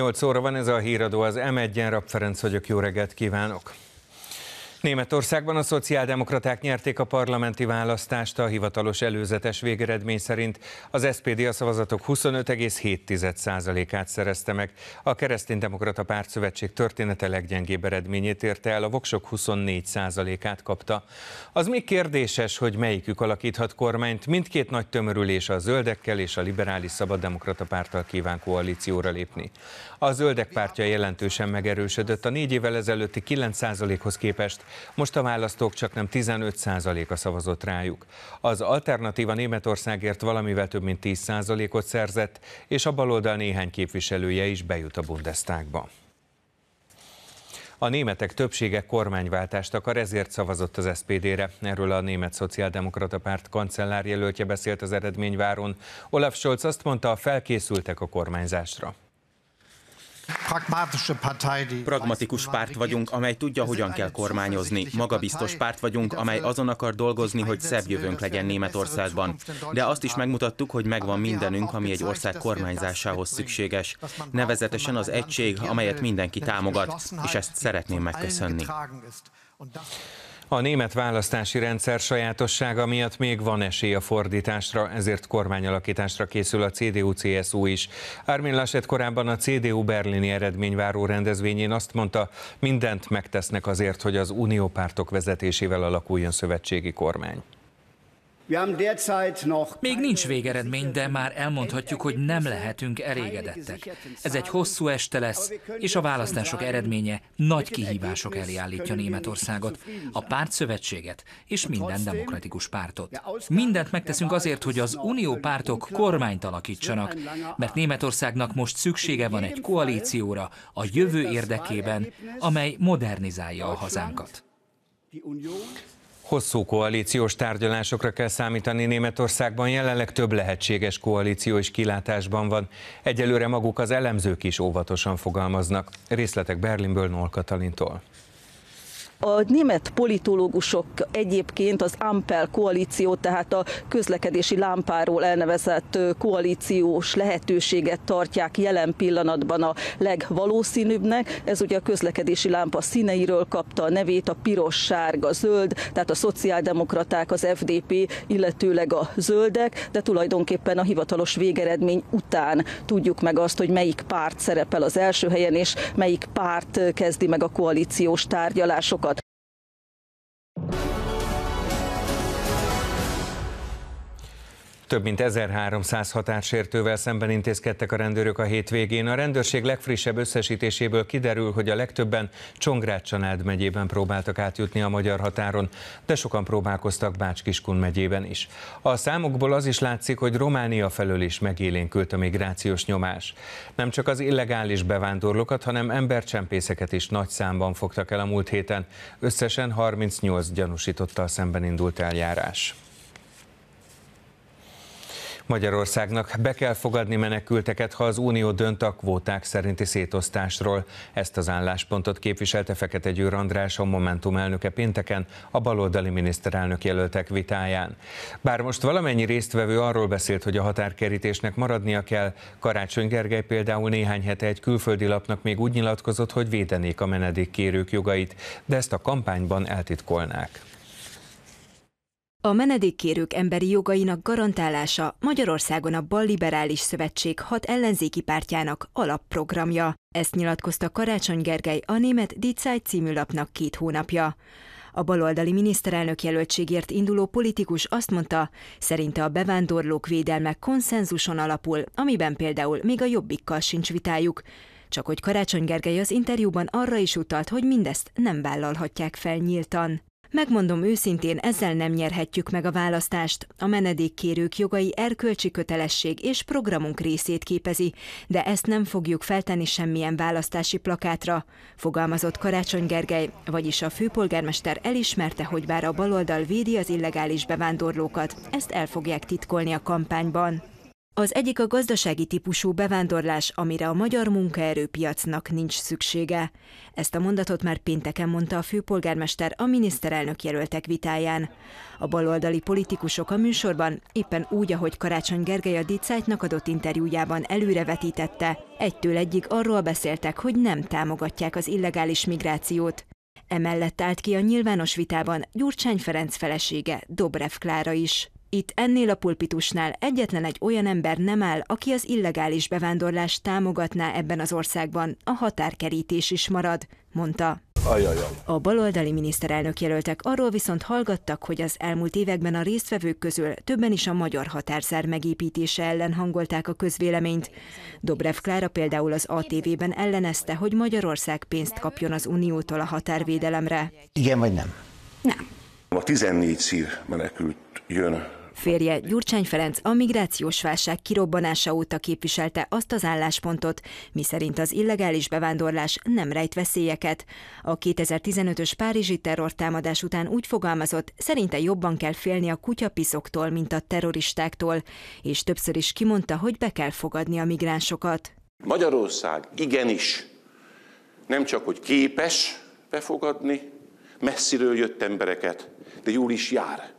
8 óra van ez a híradó, az M1-en Rapp Ferenc vagyok, jó reggelt kívánok! Németországban a szociáldemokraták nyerték a parlamenti választást a hivatalos előzetes végeredmény szerint. Az SPD a szavazatok 25,7%-át szerezte meg. A Kereszténydemokrata Pártszövetség története leggyengébb eredményét érte el, a voksok 24%-át kapta. Az még kérdéses, hogy melyikük alakíthat kormányt. Mindkét nagy tömörülés a zöldekkel és a liberális szabaddemokrata párttal kíván koalícióra lépni. A zöldek pártja jelentősen megerősödött a négy évvel ezelőtti 9%-hoz képest, most a választók csak nem 15%-a szavazott rájuk. Az alternatíva Németországért valamivel több mint 10%-ot szerzett, és a baloldal néhány képviselője is bejut a Bundestagba. A németek többsége kormányváltást akar, ezért szavazott az SPD-re. Erről a német szociáldemokrata párt kancellárjelöltje beszélt az eredményváron. Olaf Scholz azt mondta, felkészültek a kormányzásra. Pragmatikus párt vagyunk, amely tudja, hogyan kell kormányozni. Magabiztos párt vagyunk, amely azon akar dolgozni, hogy szebb jövőnk legyen Németországban. De azt is megmutattuk, hogy megvan mindenünk, ami egy ország kormányzásához szükséges. Nevezetesen az egység, amelyet mindenki támogat, és ezt szeretném megköszönni. A német választási rendszer sajátossága miatt még van esély a fordításra, ezért kormányalakításra készül a CDU-CSU is. Armin Laschet korábban a CDU berlini eredményváró rendezvényén azt mondta, mindent megtesznek azért, hogy az uniópártok vezetésével alakuljon szövetségi kormány. Még nincs végeredmény, de már elmondhatjuk, hogy nem lehetünk elégedettek. Ez egy hosszú este lesz, és a választások eredménye nagy kihívások elé állítja Németországot, a pártszövetséget és minden demokratikus pártot. Mindent megteszünk azért, hogy az unió pártok kormányt alakítsanak, mert Németországnak most szüksége van egy koalícióra a jövő érdekében, amely modernizálja a hazánkat. Hosszú koalíciós tárgyalásokra kell számítani Németországban, jelenleg több lehetséges koalíció is kilátásban van. Egyelőre maguk az elemzők is óvatosan fogalmaznak. Részletek Berlinből Nol Katalintól. A német politológusok egyébként az Ampel koalíció, tehát a közlekedési lámpáról elnevezett koalíciós lehetőséget tartják jelen pillanatban a legvalószínűbbnek. Ez ugye a közlekedési lámpa színeiről kapta a nevét, a piros, sárga, zöld, tehát a szociáldemokraták, az FDP, illetőleg a zöldek, de tulajdonképpen a hivatalos végeredmény után tudjuk meg azt, hogy melyik párt szerepel az első helyen, és melyik párt kezdi meg a koalíciós tárgyalásokat. Több mint 1300 határsértővel szemben intézkedtek a rendőrök a hétvégén. A rendőrség legfrissebb összesítéséből kiderül, hogy a legtöbben Csongrád Csanád megyében próbáltak átjutni a magyar határon, de sokan próbálkoztak Bács-Kiskun megyében is. A számokból az is látszik, hogy Románia felől is megélénkült a migrációs nyomás. Nem csak az illegális bevándorlókat, hanem embercsempészeket is nagy számban fogtak el a múlt héten. Összesen 38 gyanúsítottal szemben indult eljárás. Magyarországnak be kell fogadni menekülteket, ha az Unió dönt a kvóták szerinti szétosztásról. Ezt az álláspontot képviselte Fekete Győr András, a Momentum elnöke pénteken a baloldali miniszterelnök jelöltek vitáján. Bár most valamennyi résztvevő arról beszélt, hogy a határkerítésnek maradnia kell, Karácsony Gergely például néhány hete egy külföldi lapnak még úgy nyilatkozott, hogy védenék a menedékkérők jogait, de ezt a kampányban eltitkolnák. A menedékkérők emberi jogainak garantálása Magyarországon a Balliberális Szövetség hat ellenzéki pártjának alapprogramja. Ezt nyilatkozta Karácsony Gergely a német Die Zeit című lapnak két hónapja. A baloldali miniszterelnök jelöltségért induló politikus azt mondta, szerinte a bevándorlók védelme konszenzuson alapul, amiben például még a jobbikkal sincs vitájuk. Csak hogy Karácsony Gergely az interjúban arra is utalt, hogy mindezt nem vállalhatják fel nyíltan. Megmondom őszintén, ezzel nem nyerhetjük meg a választást. A menedékkérők jogai erkölcsi kötelesség és programunk részét képezi, de ezt nem fogjuk feltenni semmilyen választási plakátra, fogalmazott Karácsony Gergely, vagyis a főpolgármester elismerte, hogy bár a baloldal védi az illegális bevándorlókat, ezt el fogják titkolni a kampányban. Az egyik a gazdasági típusú bevándorlás, amire a magyar munkaerőpiacnak nincs szüksége. Ezt a mondatot már pénteken mondta a főpolgármester a miniszterelnök jelöltek vitáján. A baloldali politikusok a műsorban éppen úgy, ahogy Karácsony Gergely a Dicájtnak adott interjújában előrevetítette, egytől egyig arról beszéltek, hogy nem támogatják az illegális migrációt. Emellett állt ki a nyilvános vitában Gyurcsány Ferenc felesége, Dobrev Klára is. Itt ennél a pulpitusnál egyetlen egy olyan ember nem áll, aki az illegális bevándorlást támogatná ebben az országban, a határkerítés is marad, mondta. Ajajaj. A baloldali miniszterelnök jelöltek arról viszont hallgattak, hogy az elmúlt években a résztvevők közül többen is a magyar határszer megépítése ellen hangolták a közvéleményt. Dobrev Klára például az ATV-ben ellenezte, hogy Magyarország pénzt kapjon az Uniótól a határvédelemre. Igen vagy nem? Nem. A 14 szív menekült jön Férje Gyurcsány Ferenc a migrációs válság kirobbanása óta képviselte azt az álláspontot, miszerint az illegális bevándorlás nem rejt veszélyeket. A 2015-ös párizsi terrortámadás után úgy fogalmazott, szerinte jobban kell félni a kutyapiszoktól, mint a terroristáktól, és többször is kimondta, hogy be kell fogadni a migránsokat. Magyarország igenis nem csak, hogy képes befogadni messziről jött embereket, de jól is jár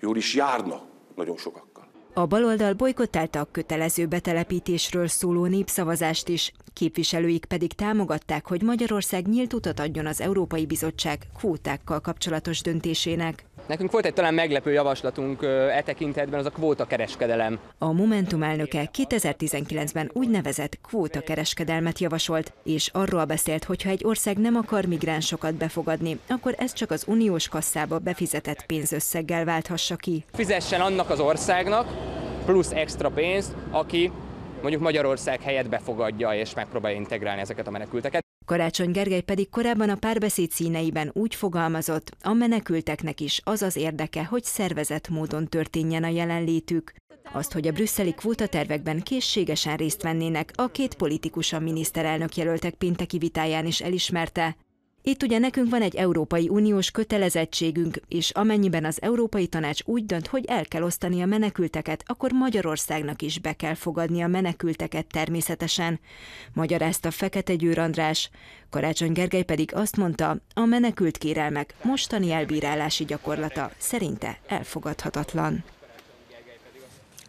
jól is járna nagyon sokakkal. A baloldal bolykottálta a kötelező betelepítésről szóló népszavazást is, képviselőik pedig támogatták, hogy Magyarország nyílt utat adjon az Európai Bizottság kvótákkal kapcsolatos döntésének. Nekünk volt egy talán meglepő javaslatunk e tekintetben, az a kvótakereskedelem. A Momentum elnöke 2019-ben úgynevezett kvótakereskedelmet javasolt, és arról beszélt, hogy ha egy ország nem akar migránsokat befogadni, akkor ez csak az uniós kasszába befizetett pénzösszeggel válthassa ki. Fizessen annak az országnak plusz extra pénzt, aki mondjuk Magyarország helyett befogadja és megpróbálja integrálni ezeket a menekülteket. Karácsony Gergely pedig korábban a párbeszéd színeiben úgy fogalmazott, a menekülteknek is az az érdeke, hogy szervezett módon történjen a jelenlétük. Azt, hogy a brüsszeli kvótatervekben készségesen részt vennének, a két politikus a miniszterelnök jelöltek pénteki vitáján is elismerte, itt ugye nekünk van egy Európai Uniós kötelezettségünk, és amennyiben az Európai Tanács úgy dönt, hogy el kell osztani a menekülteket, akkor Magyarországnak is be kell fogadni a menekülteket természetesen. Magyarázta Fekete Győr András. Karácsony Gergely pedig azt mondta, a menekült kérelmek mostani elbírálási gyakorlata szerinte elfogadhatatlan.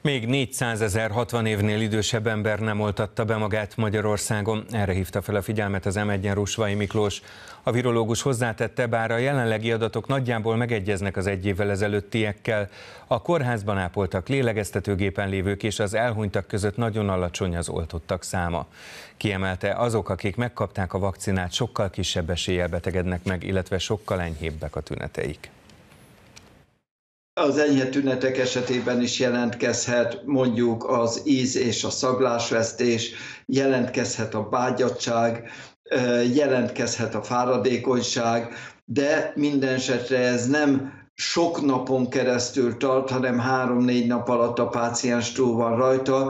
Még 400 ezer 60 évnél idősebb ember nem oltatta be magát Magyarországon. Erre hívta fel a figyelmet az m 1 Rusvai Miklós. A virológus hozzátette, bár a jelenlegi adatok nagyjából megegyeznek az egy évvel ezelőttiekkel. A kórházban ápoltak, lélegeztetőgépen lévők és az elhunytak között nagyon alacsony az oltottak száma. Kiemelte, azok, akik megkapták a vakcinát, sokkal kisebb eséllyel betegednek meg, illetve sokkal enyhébbek a tüneteik. Az enyhe tünetek esetében is jelentkezhet mondjuk az íz és a szaglásvesztés, jelentkezhet a bágyadság, jelentkezhet a fáradékonyság, de minden esetre ez nem sok napon keresztül tart, hanem három-négy nap alatt a páciens túl van rajta,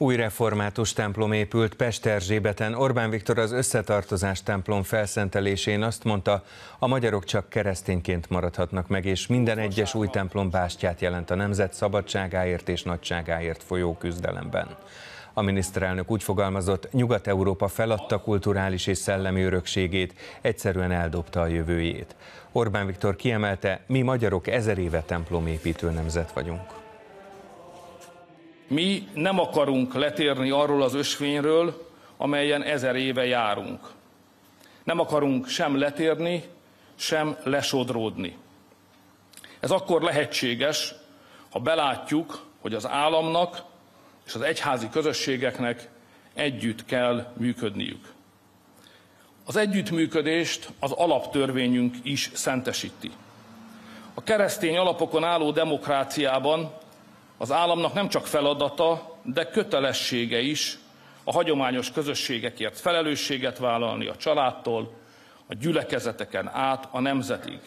új református templom épült Pesterzsébeten. Orbán Viktor az összetartozás templom felszentelésén azt mondta, a magyarok csak keresztényként maradhatnak meg, és minden egyes új templom bástyát jelent a nemzet szabadságáért és nagyságáért folyó küzdelemben. A miniszterelnök úgy fogalmazott, Nyugat-Európa feladta kulturális és szellemi örökségét, egyszerűen eldobta a jövőjét. Orbán Viktor kiemelte, mi magyarok ezer éve templomépítő nemzet vagyunk. Mi nem akarunk letérni arról az ösvényről, amelyen ezer éve járunk. Nem akarunk sem letérni, sem lesodródni. Ez akkor lehetséges, ha belátjuk, hogy az államnak és az egyházi közösségeknek együtt kell működniük. Az együttműködést az alaptörvényünk is szentesíti. A keresztény alapokon álló demokráciában az államnak nem csak feladata, de kötelessége is a hagyományos közösségekért felelősséget vállalni a családtól, a gyülekezeteken át a nemzetig.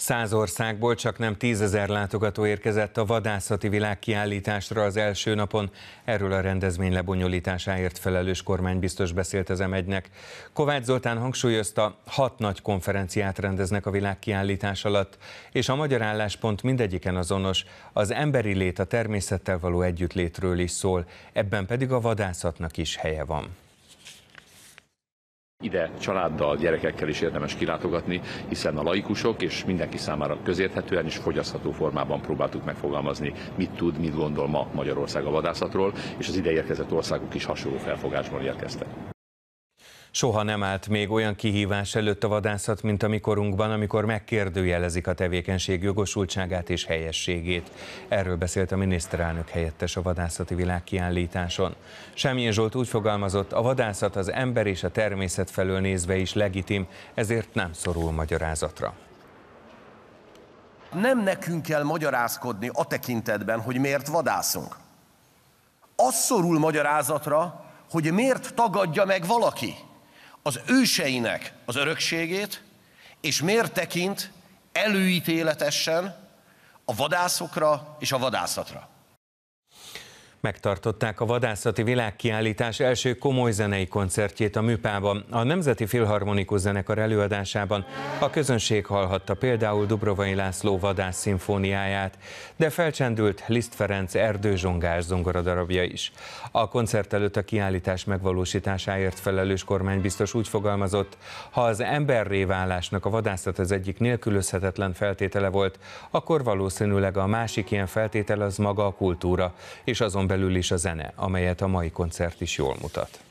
Száz országból csak nem tízezer látogató érkezett a vadászati világkiállításra az első napon. Erről a rendezvény lebonyolításáért felelős kormánybiztos beszélt az M1-nek. Kovács Zoltán hangsúlyozta, hat nagy konferenciát rendeznek a világkiállítás alatt, és a magyar álláspont mindegyiken azonos. Az emberi lét a természettel való együttlétről is szól, ebben pedig a vadászatnak is helye van. Ide családdal, gyerekekkel is érdemes kilátogatni, hiszen a laikusok és mindenki számára közérthetően és fogyasztható formában próbáltuk megfogalmazni, mit tud, mit gondol ma Magyarország a vadászatról, és az ide érkezett országok is hasonló felfogásban érkeztek. Soha nem állt még olyan kihívás előtt a vadászat, mint a mikorunkban, amikor megkérdőjelezik a tevékenység jogosultságát és helyességét. Erről beszélt a miniszterelnök helyettes a vadászati világkiállításon. Semmilyen Zsolt úgy fogalmazott, a vadászat az ember és a természet felől nézve is legitim, ezért nem szorul magyarázatra. Nem nekünk kell magyarázkodni a tekintetben, hogy miért vadászunk. Az szorul magyarázatra, hogy miért tagadja meg valaki az őseinek az örökségét, és miért tekint előítéletesen a vadászokra és a vadászatra. Megtartották a vadászati világkiállítás első komoly zenei koncertjét a Műpában, a Nemzeti Filharmonikus Zenekar előadásában. A közönség hallhatta például Dubrovai László vadász szimfóniáját, de felcsendült Liszt Ferenc erdőzsongás zongoradarabja is. A koncert előtt a kiállítás megvalósításáért felelős kormánybiztos úgy fogalmazott, ha az emberré válásnak a vadászat az egyik nélkülözhetetlen feltétele volt, akkor valószínűleg a másik ilyen feltétel az maga a kultúra, és azon belül belül is a zene, amelyet a mai koncert is jól mutat.